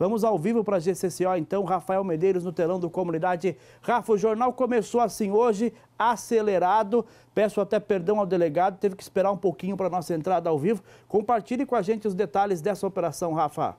Vamos ao vivo para a GCCO, então, Rafael Medeiros no telão do Comunidade. Rafa, o jornal começou assim hoje, acelerado. Peço até perdão ao delegado, teve que esperar um pouquinho para a nossa entrada ao vivo. Compartilhe com a gente os detalhes dessa operação, Rafa.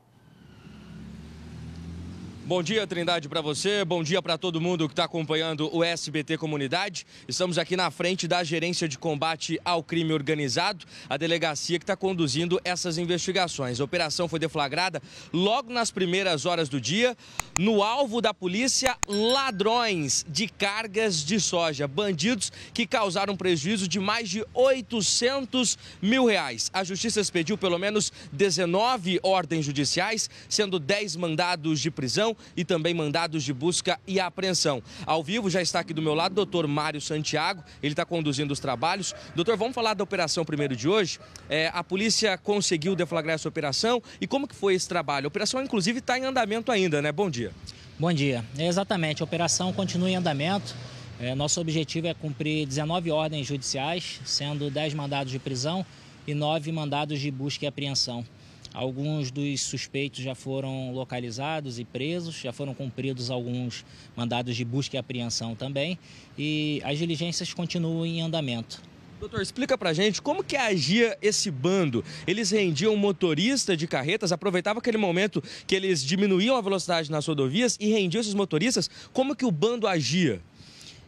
Bom dia, Trindade, para você. Bom dia para todo mundo que está acompanhando o SBT Comunidade. Estamos aqui na frente da Gerência de Combate ao Crime Organizado, a delegacia que está conduzindo essas investigações. A operação foi deflagrada logo nas primeiras horas do dia, no alvo da polícia, ladrões de cargas de soja. Bandidos que causaram prejuízo de mais de 800 mil reais. A justiça expediu pelo menos 19 ordens judiciais, sendo 10 mandados de prisão prisão e também mandados de busca e apreensão. Ao vivo já está aqui do meu lado o doutor Mário Santiago, ele está conduzindo os trabalhos. Doutor, vamos falar da operação primeiro de hoje. É, a polícia conseguiu deflagrar essa operação e como que foi esse trabalho? A operação, inclusive, está em andamento ainda, né? Bom dia. Bom dia. É, exatamente, a operação continua em andamento. É, nosso objetivo é cumprir 19 ordens judiciais, sendo 10 mandados de prisão e 9 mandados de busca e apreensão. Alguns dos suspeitos já foram localizados e presos, já foram cumpridos alguns mandados de busca e apreensão também, e as diligências continuam em andamento. Doutor, explica pra gente como que agia esse bando. Eles rendiam motorista de carretas, aproveitava aquele momento que eles diminuíam a velocidade nas rodovias e rendiam esses motoristas. Como que o bando agia?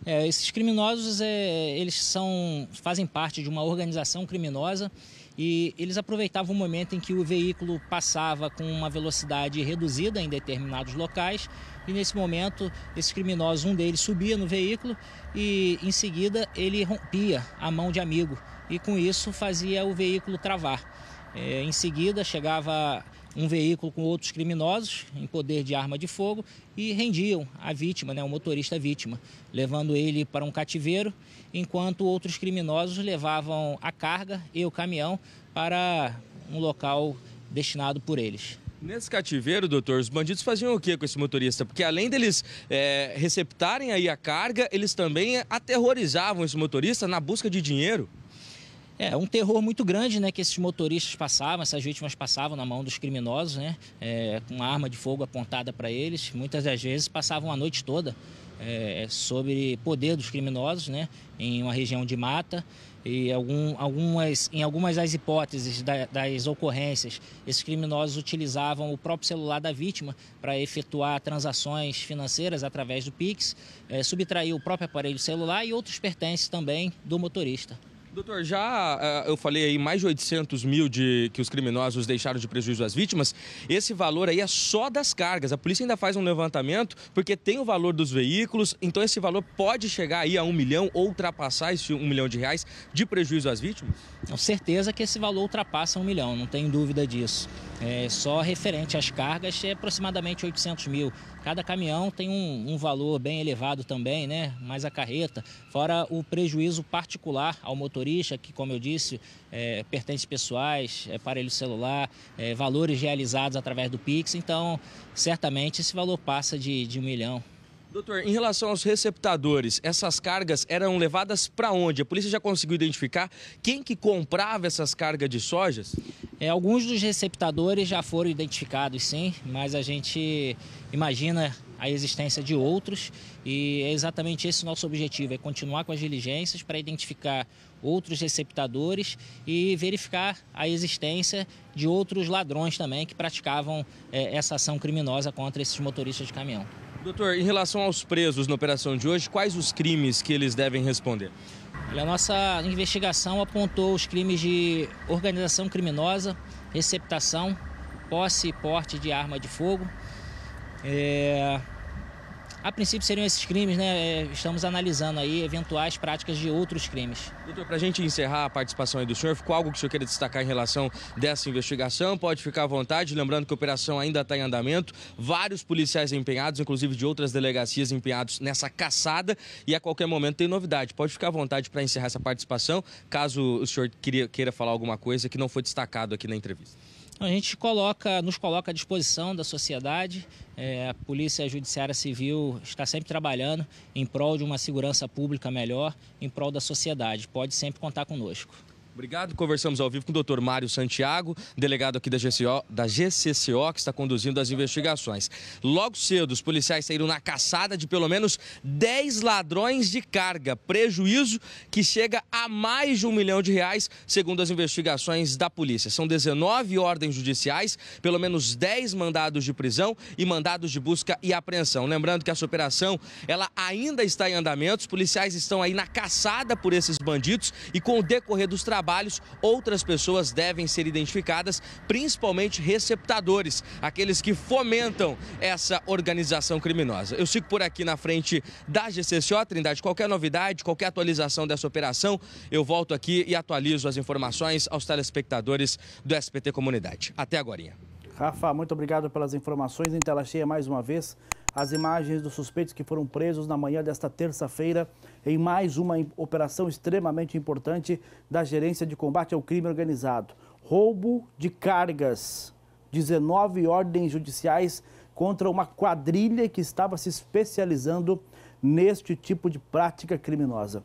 É, esses criminosos, é, eles são, fazem parte de uma organização criminosa e eles aproveitavam o momento em que o veículo passava com uma velocidade reduzida em determinados locais e nesse momento esses criminosos, um deles subia no veículo e em seguida ele rompia a mão de amigo e com isso fazia o veículo travar. É, em seguida, chegava um veículo com outros criminosos em poder de arma de fogo e rendiam a vítima, né, o motorista vítima, levando ele para um cativeiro, enquanto outros criminosos levavam a carga e o caminhão para um local destinado por eles. Nesse cativeiro, doutor, os bandidos faziam o que com esse motorista? Porque além deles é, receptarem aí a carga, eles também aterrorizavam esse motorista na busca de dinheiro? É, um terror muito grande, né, que esses motoristas passavam, essas vítimas passavam na mão dos criminosos, né, é, com uma arma de fogo apontada para eles. Muitas das vezes passavam a noite toda é, sobre poder dos criminosos, né, em uma região de mata. E algum, algumas, em algumas das hipóteses da, das ocorrências, esses criminosos utilizavam o próprio celular da vítima para efetuar transações financeiras através do Pix, é, subtrair o próprio aparelho celular e outros pertences também do motorista. Doutor, já uh, eu falei aí mais de 800 mil de, que os criminosos deixaram de prejuízo às vítimas. Esse valor aí é só das cargas. A polícia ainda faz um levantamento porque tem o valor dos veículos. Então esse valor pode chegar aí a um milhão ou ultrapassar esse um milhão de reais de prejuízo às vítimas? Com certeza que esse valor ultrapassa um milhão, não tenho dúvida disso. É, só referente às cargas é aproximadamente 800 mil. Cada caminhão tem um, um, valor bem elevado também, né? Mais a carreta, fora o prejuízo particular ao motorista, que, como eu disse, é, pertence pessoais, é, aparelho celular, é, valores realizados através do Pix. Então, certamente esse valor passa de, de um milhão. Doutor, em relação aos receptadores, essas cargas eram levadas para onde? A polícia já conseguiu identificar quem que comprava essas cargas de sojas? É, alguns dos receptadores já foram identificados, sim, mas a gente imagina a existência de outros e é exatamente esse o nosso objetivo, é continuar com as diligências para identificar outros receptadores e verificar a existência de outros ladrões também que praticavam é, essa ação criminosa contra esses motoristas de caminhão. Doutor, em relação aos presos na operação de hoje, quais os crimes que eles devem responder? a nossa investigação apontou os crimes de organização criminosa, receptação, posse e porte de arma de fogo, é, a princípio seriam esses crimes, né? É, estamos analisando aí eventuais práticas de outros crimes. Doutor, para a gente encerrar a participação aí do senhor, ficou algo que o senhor queira destacar em relação dessa investigação? Pode ficar à vontade, lembrando que a operação ainda está em andamento, vários policiais empenhados, inclusive de outras delegacias empenhados nessa caçada e a qualquer momento tem novidade. Pode ficar à vontade para encerrar essa participação, caso o senhor queira falar alguma coisa que não foi destacado aqui na entrevista. A gente coloca, nos coloca à disposição da sociedade. É, a Polícia Judiciária Civil está sempre trabalhando em prol de uma segurança pública melhor, em prol da sociedade. Pode sempre contar conosco. Obrigado. Conversamos ao vivo com o doutor Mário Santiago, delegado aqui da GCO, da GCCO, que está conduzindo as investigações. Logo cedo, os policiais saíram na caçada de pelo menos 10 ladrões de carga, prejuízo que chega a mais de um milhão de reais, segundo as investigações da polícia. São 19 ordens judiciais, pelo menos 10 mandados de prisão e mandados de busca e apreensão. Lembrando que essa operação, ela ainda está em andamento, os policiais estão aí na caçada por esses bandidos e com o decorrer dos trabalhos, trabalhos, outras pessoas devem ser identificadas, principalmente receptadores, aqueles que fomentam essa organização criminosa. Eu sigo por aqui na frente da GCCO, Trindade. Qualquer novidade, qualquer atualização dessa operação, eu volto aqui e atualizo as informações aos telespectadores do SPT Comunidade. Até agora. Rafa, muito obrigado pelas informações. Em tela cheia, mais uma vez, as imagens dos suspeitos que foram presos na manhã desta terça-feira em mais uma operação extremamente importante da Gerência de Combate ao Crime Organizado. Roubo de cargas. 19 ordens judiciais contra uma quadrilha que estava se especializando neste tipo de prática criminosa.